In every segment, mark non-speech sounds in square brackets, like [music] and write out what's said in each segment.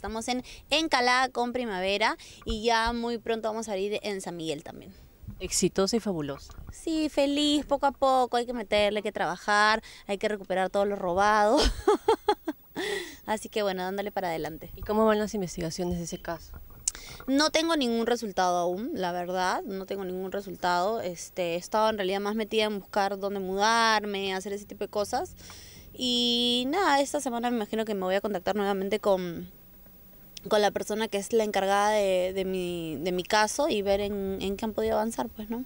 Estamos en Encalada con Primavera y ya muy pronto vamos a ir en San Miguel también. ¿Exitoso y fabuloso? Sí, feliz, poco a poco, hay que meterle, hay que trabajar, hay que recuperar todo lo robado. [laughs] Así que bueno, dándole para adelante. ¿Y cómo van las investigaciones de ese caso? No tengo ningún resultado aún, la verdad, no tengo ningún resultado. Este, he estado en realidad más metida en buscar dónde mudarme, hacer ese tipo de cosas. Y nada, esta semana me imagino que me voy a contactar nuevamente con, con la persona que es la encargada de, mi, de mi, caso y ver en, qué han podido avanzar, pues, ¿no?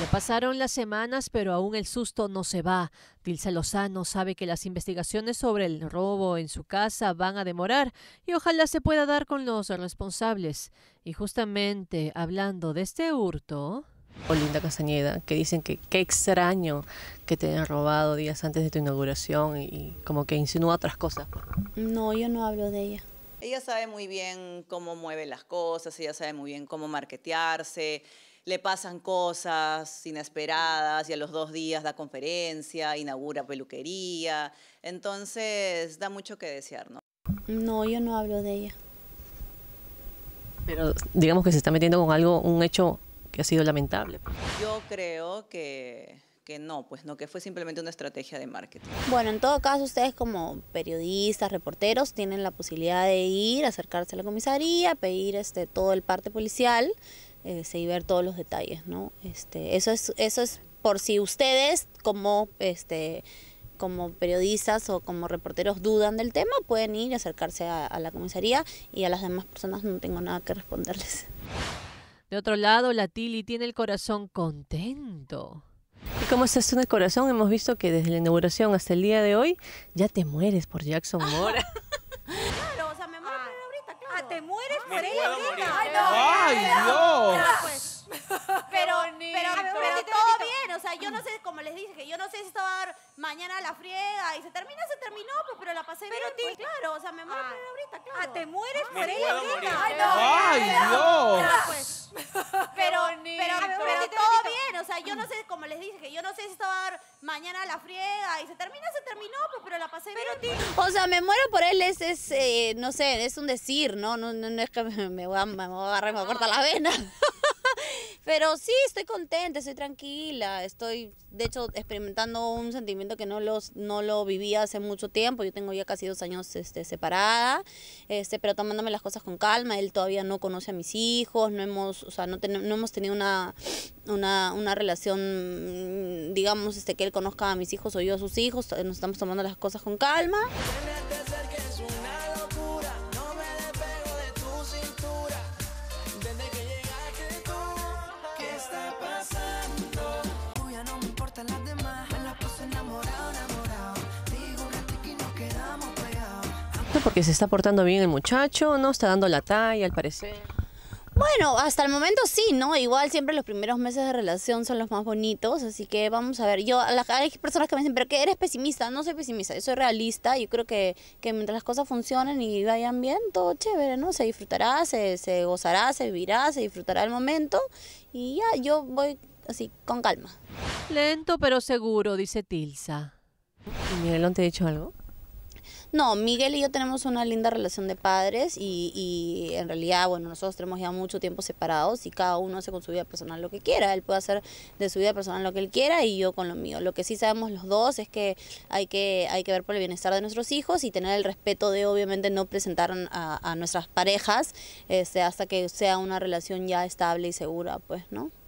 Ya pasaron las semanas, pero aún el susto no se va. Dilsa Lozano sabe que las investigaciones sobre el robo en su casa van a demorar y ojalá se pueda dar con los responsables. Y justamente hablando de este hurto. Olinda Castañeda, que dicen que qué extraño que te hayan robado días antes de tu inauguración y como que insinúa otras cosas. No, yo no hablo de ella. Ella sabe muy bien cómo mueve las cosas, ella sabe muy bien cómo marketearse, le pasan cosas inesperadas y a los dos días da conferencia, inaugura peluquería, entonces da mucho que desear, ¿no? No, yo no hablo de ella. Pero digamos que se está metiendo con algo, un hecho que ha sido lamentable. Yo creo que que no, pues no, que fue simplemente una estrategia de marketing. Bueno, en todo caso, ustedes como periodistas, reporteros, tienen la posibilidad de ir, acercarse a la comisaría, pedir este, todo el parte policial eh, y ver todos los detalles, ¿no? Este, eso, es, eso es por si ustedes como... Este, como periodistas o como reporteros dudan del tema, pueden ir y acercarse a, a, la comisaría y a las demás personas no tengo nada que responderles. De otro lado, la Tili tiene el corazón contento. Y como estás hace en el corazón, hemos visto que desde la inauguración hasta el día de hoy, ya te mueres por Jackson [laughs] Mora. claro, o sea, me muero por ahorita, claro. Ah, te mueres ah, por ella, Elena. Ay, no. Ay, Dios. Pues. Pero, pero, pero todo bien, o sea, yo no sé, como les dije, que yo no sé si esto va a dar mañana la friega y se termina, se terminó, pues, pero la pasé pero bien, pues, claro, o sea, me muero ah. por él ahorita, claro. te mueres por ella, Elena. Ay, no. Ay, Dios. Pues. mañana la friega y se termina, se terminó, pues, pero la pasé bien. O sea, me muero por él es, es eh, no sé, es un decir, ¿no? No, es que me, me voy a, me agarrar me [laughs] Pero sí, estoy contenta, estoy tranquila, estoy de hecho experimentando un sentimiento que no, los, no lo vivía hace mucho tiempo, yo tengo ya casi dos años este, separada, este, pero tomándome las cosas con calma, él todavía no conoce a mis hijos, no hemos, o sea, no, no hemos tenido una, una, una, relación, digamos, este, que él conozca a mis hijos o yo a sus hijos, nos estamos tomando las cosas con calma. porque se está portando bien el muchacho, ¿no? Está dando la talla, al parecer. Bueno, hasta el momento sí, ¿no? Igual siempre los primeros meses de relación son los más bonitos, así que vamos a ver. Yo, hay personas que me dicen, pero que eres pesimista, no soy pesimista, yo soy realista, yo creo que, que mientras las cosas funcionen y vayan bien, todo chévere, ¿no? Se disfrutará, se, gozará, se vivirá, se disfrutará el momento y ya, yo voy así, con calma. Lento pero seguro, dice Tilsa. ¿Y te ha dicho algo? No, Miguel y yo tenemos una linda relación de padres y, y, en realidad, bueno, nosotros tenemos ya mucho tiempo separados y cada uno hace con su vida personal lo que quiera. Él puede hacer de su vida personal lo que él quiera y yo con lo mío. Lo que sí sabemos los dos es que hay que, hay que ver por el bienestar de nuestros hijos y tener el respeto de, obviamente, no presentar a, nuestras parejas este, hasta que sea una relación ya estable y segura, pues, ¿no?